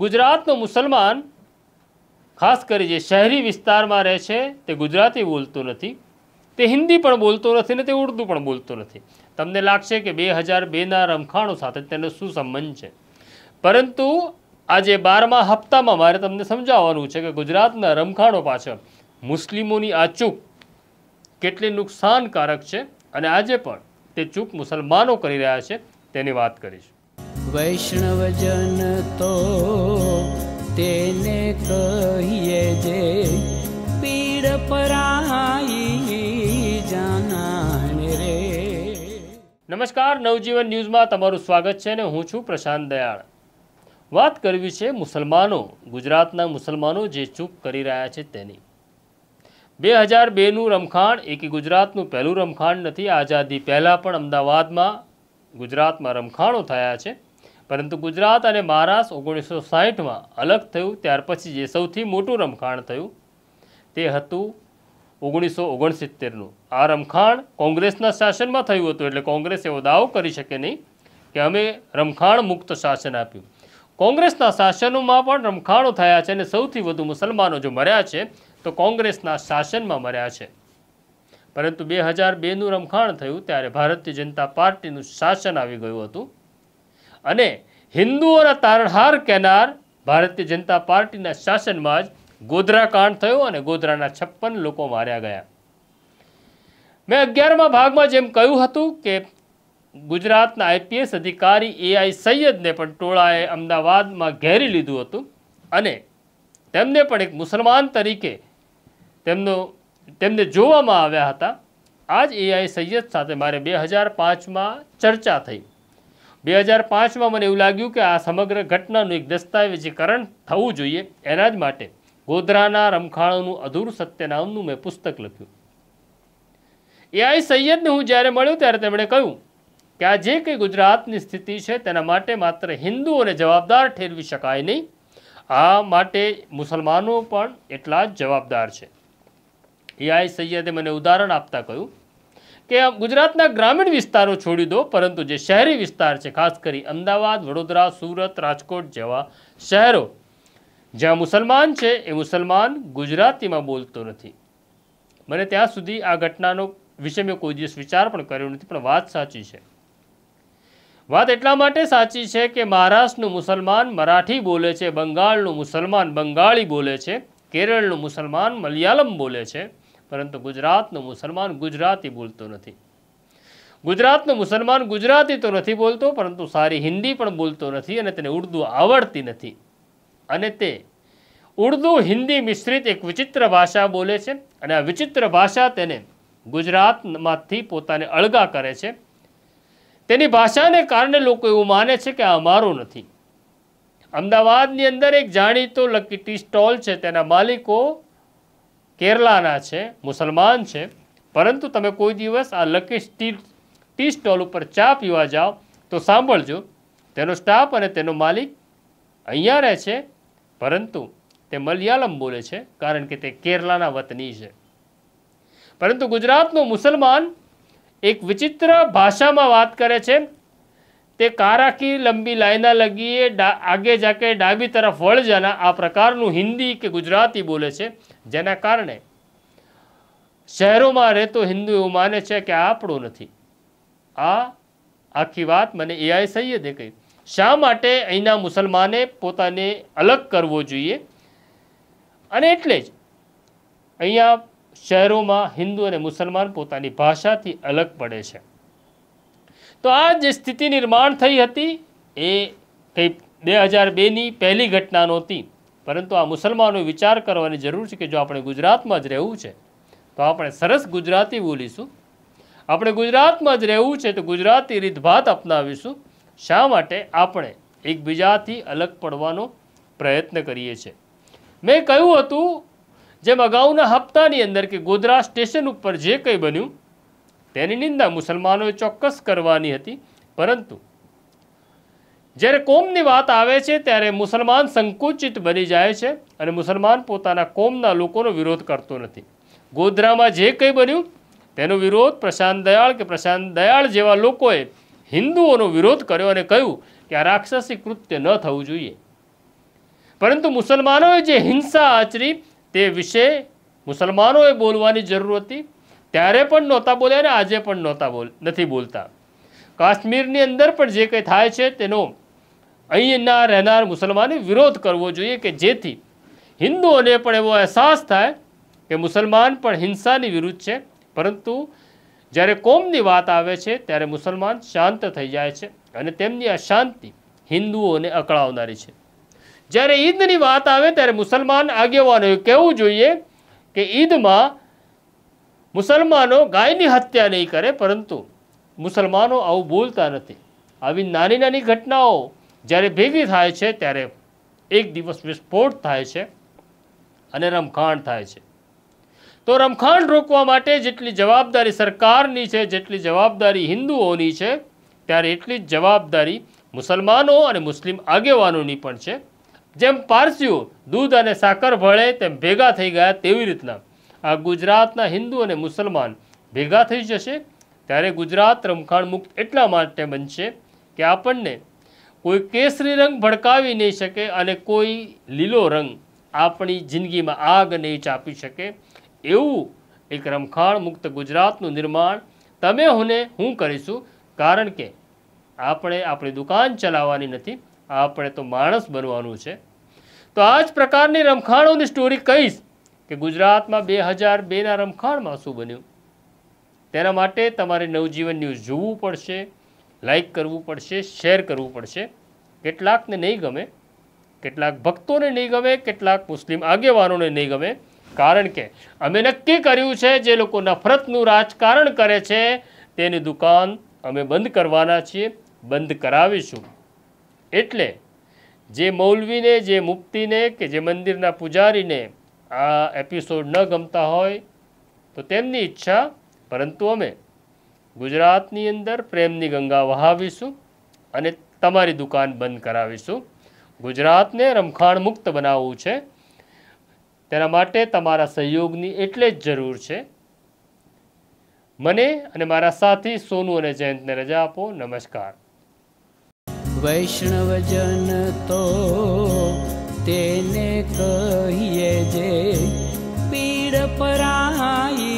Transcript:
ગુજરાતનો મુસલમાન ખાસ કરી જે શહેરી વિસ્તારમાં રહે છે તે ગુજરાતી બોલતો નથી તે હિન્દી પણ બોલતો નથી ને તે ઉર્દુ પણ બોલતો નથી તમને લાગશે કે બે હજાર બેના રમખાણો સાથે તેનો શું સંબંધ છે પરંતુ આજે બારમા હપ્તામાં મારે તમને સમજાવવાનું છે કે ગુજરાતના રમખાણો પાછળ મુસ્લિમોની આ ચૂક કેટલી નુકસાનકારક છે અને આજે પણ તે ચૂક મુસલમાનો કરી રહ્યા છે તેની વાત કરીશ વૈષ્ણવજન તો તેને કહીએ જે પીડ પરાઈ જાનાને રે નમસ્કાર નવજીવન ન્યૂઝમાં તમારું સ્વાગત છે અને હું છું પ્રશાંત દયાળ વાત કરવી છે મુસલમાનો ગુજરાતના મુસલમાનો જે ચૂપ કરી રહ્યા છે તેની બે હજાર બેનું રમખાણ એ ગુજરાતનું પહેલું રમખાણ નથી આઝાદી પહેલાં પણ અમદાવાદમાં ગુજરાતમાં રમખાણો થયા છે પરંતુ ગુજરાત અને મહારાષ્ટ્ર ઓગણીસો સાહીઠમાં અલગ થયું ત્યાર પછી જે સૌથી મોટું રમખાણ થયું તે હતું ઓગણીસો ઓગણસિત્તેરનું આ રમખાણ કોંગ્રેસના શાસનમાં થયું હતું એટલે કોંગ્રેસ એવો દાવો કરી શકે નહીં કે અમે રમખાણ મુક્ત શાસન આપ્યું કોંગ્રેસના શાસનોમાં પણ રમખાણો થયા છે અને સૌથી વધુ મુસલમાનો જો મર્યા છે તો કોંગ્રેસના શાસનમાં મર્યા છે પરંતુ બે હજાર બેનું રમખાણ થયું ત્યારે ભારતીય જનતા પાર્ટીનું શાસન આવી ગયું હતું અને હિન્દુઓના તારણહાર કહેનાર ભારતીય જનતા પાર્ટીના શાસનમાં જ ગોધરાકાંડ થયો અને ગોધરાના છપ્પન લોકો માર્યા ગયા મેં અગિયારમા ભાગમાં જેમ કહ્યું હતું કે ગુજરાતના આઈપીએસ અધિકારી એઆઈ સૈયદને પણ ટોળાએ અમદાવાદમાં ઘેરી લીધું હતું અને તેમને પણ એક મુસલમાન તરીકે તેમનો તેમને જોવામાં આવ્યા હતા આ જ એઆઈ સૈયદ સાથે મારે બે હજાર પાંચમાં ચર્ચા થઈ બે હજાર પાંચમાં મને એવું લાગ્યું કે આ સમગ્ર ઘટનાનું એક દસ્તાવેજીકરણ થવું જોઈએ એના જ માટે ગોધરાના રમખાણોનું અધૂરું સત્ય નામનું મેં પુસ્તક લખ્યું એઆઈ સૈયદને હું જ્યારે મળ્યો ત્યારે તેમણે કહ્યું કે આ જે કંઈ ગુજરાતની સ્થિતિ છે તેના માટે માત્ર હિન્દુઓને જવાબદાર ઠેરવી શકાય નહીં આ માટે મુસલમાનો પણ એટલા જ જવાબદાર છે એઆઈ સૈયદે મને ઉદાહરણ આપતા કહ્યું કે ગુજરાતના ગ્રામીણ વિસ્તારો છોડી દો પરંતુ જે શહેરી વિસ્તાર છે ખાસ કરી અમદાવાદ વડોદરા સુરત રાજકોટ જેવા શહેરો જ્યાં મુસલમાન છે એ મુસલમાન ગુજરાતીમાં બોલતો નથી મને ત્યાં સુધી આ ઘટનાનો વિષય મેં કોઈ દિવસ વિચાર પણ કર્યો નથી પણ વાત સાચી છે વાત એટલા માટે સાચી છે કે મહારાષ્ટ્રનું મુસલમાન મરાઠી બોલે છે બંગાળનું મુસલમાન બંગાળી બોલે છે કેરળનું મુસલમાન મલયાલમ બોલે છે પરંતુ ગુજરાતનો મુસલમાન ગુજરાતી બોલતો નથી ગુજરાતનો મુસલમાન ગુજરાતી તો નથી બોલતો પરંતુ સારી હિન્દી પણ બોલતો નથી અને તેને ઉર્દુ આવડતી નથી અને તે ઉર્દુ હિન્દી મિશ્રિત એક વિચિત્ર ભાષા બોલે છે અને આ વિચિત્ર ભાષા તેને ગુજરાતમાંથી પોતાને અળગા કરે છે તેની ભાષાને કારણે લોકો એવું માને છે કે આ અમારું નથી અમદાવાદની અંદર એક જાણીતો લકી ટી સ્ટોલ છે તેના માલિકો કેરલાના છે મુસલમાન છે પરંતુ તમે કોઈ દિવસ આ લકી સ્ટી ટી સ્ટોલ ઉપર ચા પીવા જાઓ તો સાંભળજો તેનો સ્ટાફ અને તેનો માલિક અહીંયા રહે છે પરંતુ તે મલયાલમ બોલે છે કારણ કે તે કેરલાના વતની છે પરંતુ ગુજરાતનો મુસલમાન એક વિચિત્ર ભાષામાં વાત કરે છે તે કારાકી લંબી લાઈના લગીએ આગે જાકે ડાબી તરફ વળ જાના આ પ્રકારનું હિન્દી કે ગુજરાતી બોલે છે જેના કારણે શહેરોમાં રહેતો હિન્દુ એવું માને છે કે આ આપણું નથી આ આખી વાત મને એઆઈ સૈયદે કહી શા માટે અહીંના મુસલમાને પોતાને અલગ કરવો જોઈએ અને એટલે જ અહીંયા શહેરોમાં હિન્દુ અને મુસલમાન પોતાની ભાષાથી અલગ પડે છે તો આ જે સ્થિતિ નિર્માણ થઈ હતી એ કંઈ બે હજાર બેની પહેલી ઘટના નહોતી પરંતુ આ મુસલમાનો વિચાર કરવાની જરૂર છે કે જો આપણે ગુજરાતમાં જ રહેવું છે તો આપણે સરસ ગુજરાતી બોલીશું આપણે ગુજરાતમાં જ રહેવું છે તો ગુજરાતી રીતભાત અપનાવીશું શા માટે આપણે એકબીજાથી અલગ પડવાનો પ્રયત્ન કરીએ છીએ મેં કહ્યું હતું જેમ અગાઉના હપ્તાની અંદર કે ગોધરા સ્ટેશન ઉપર જે કંઈ બન્યું તેની નિંદા મુસલમાનોએ ચોક્કસ કરવાની હતી પરંતુ જ્યારે કોમની વાત આવે છે ત્યારે મુસલમાન સંકુચિત બની જાય છે અને મુસલમાન પોતાના કોમના લોકોનો વિરોધ કરતો નથી ગોધરામાં જે કંઈ બન્યું તેનો વિરોધ પ્રશાંત દયાળ કે પ્રશાંત દયાળ જેવા લોકોએ હિન્દુઓનો વિરોધ કર્યો અને કહ્યું કે આ રાક્ષસી કૃત્ય ન થવું જોઈએ પરંતુ મુસલમાનોએ જે હિંસા આચરી તે વિશે મુસલમાનોએ બોલવાની જરૂર હતી ત્યારે પણ નહોતા બોલ્યા અને આજે પણ નહોતા બોલ નથી બોલતા કાશ્મીરની અંદર પણ જે કંઈ થાય છે તેનો અહીંના રહેનાર મુસલમાને વિરોધ કરવો જોઈએ કે જેથી હિન્દુઓને પણ એવો અહેસાસ થાય કે મુસલમાન પણ હિંસાની વિરુદ્ધ છે પરંતુ જ્યારે કોમની વાત આવે છે ત્યારે મુસલમાન શાંત થઈ જાય છે અને તેમની આ શાંતિ હિન્દુઓને અકળાવનારી છે જ્યારે ઈદની વાત આવે ત્યારે મુસલમાન આગેવાનોએ કહેવું જોઈએ કે ઈદમાં મુસલમાનો ગાયની હત્યા નહીં કરે પરંતુ મુસલમાનો આવું બોલતા નથી આવી નાની નાની ઘટનાઓ જ્યારે ભેગી થાય છે ત્યારે એક દિવસ વિસ્ફોટ થાય છે અને રમખાણ થાય છે તો રમખાણ રોકવા માટે જેટલી જવાબદારી સરકારની છે જેટલી જવાબદારી હિન્દુઓની છે ત્યારે એટલી જ જવાબદારી મુસલમાનો અને મુસ્લિમ આગેવાનોની પણ છે જેમ પારસીઓ દૂધ અને સાકર ભળે તેમ ભેગા થઈ ગયા તેવી રીતના આ ગુજરાતના હિન્દુ અને મુસલમાન ભેગા થઈ જશે ત્યારે ગુજરાત રમખાણ મુક્ત એટલા માટે બનશે કે આપણને કોઈ કેસરી રંગ ભડકાવી નહીં શકે અને કોઈ લીલો રંગ આપણી જિંદગીમાં આગ નહીં ચાપી શકે એવું એક રમખાણ મુક્ત ગુજરાતનું નિર્માણ તમે હુંને હું કરીશું કારણ કે આપણે આપણી દુકાન ચલાવવાની નથી આપણે તો માણસ બનવાનું છે તો આ જ પ્રકારની રમખાણોની સ્ટોરી કહીશ કે ગુજરાતમાં બે હજાર બેના રમખાણમાં શું બન્યું તેના માટે તમારે નવજીવન ન્યૂઝ જોવું પડશે લાઈક કરવું પડશે શેર કરવું પડશે કેટલાકને નહીં ગમે કેટલાક ભક્તોને નહીં ગમે કેટલાક મુસ્લિમ આગેવાનોને નહીં ગમે કારણ કે અમે નક્કી કર્યું છે જે લોકો નફરતનું રાજકારણ કરે છે તેની દુકાન અમે બંધ કરવાના છીએ બંધ કરાવીશું એટલે જે મૌલવીને જે મુક્તિને કે જે મંદિરના પૂજારીને આ એપિસોડ ન ગમતા હોય તો તેમની ઈચ્છા પરંતુ અમે ગુજરાતની અંદર પ્રેમની ગંગા વહાવીશું અને તમારી દુકાન બંધ કરાવીશું ગુજરાતને રમખાણ મુક્ત બનાવવું છે તેના માટે તમારા સહયોગની એટલે જ જરૂર છે મને અને મારા સાથી સોનુ અને જયંતને રજા આપો નમસ્કાર વૈષ્ણવજન તો તેને કહીએ જે પીડ પરાઈ